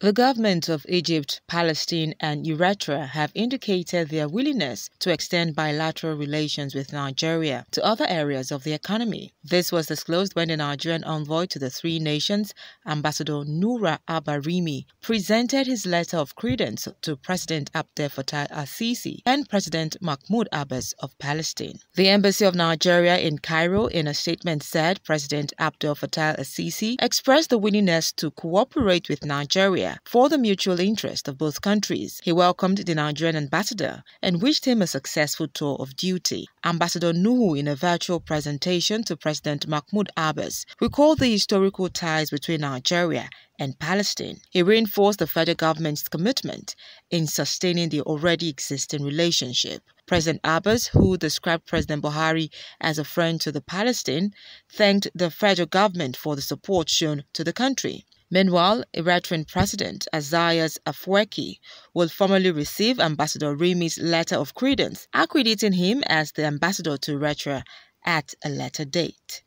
The governments of Egypt, Palestine, and Eritrea have indicated their willingness to extend bilateral relations with Nigeria to other areas of the economy. This was disclosed when the Nigerian envoy to the three nations, Ambassador Noura Abarimi, presented his letter of credence to President Abdel Fattah Assisi and President Mahmoud Abbas of Palestine. The embassy of Nigeria in Cairo, in a statement, said President Abdel Fattah Assisi expressed the willingness to cooperate with Nigeria for the mutual interest of both countries. He welcomed the Nigerian ambassador and wished him a successful tour of duty. Ambassador Nuhu, in a virtual presentation to President Mahmoud Abbas, recalled the historical ties between Nigeria and Palestine. He reinforced the federal government's commitment in sustaining the already existing relationship. President Abbas, who described President Buhari as a friend to the Palestine, thanked the federal government for the support shown to the country. Meanwhile, Eritrean President Azias Afwerki will formally receive Ambassador Remi's letter of credence, accrediting him as the ambassador to Eritrea at a later date.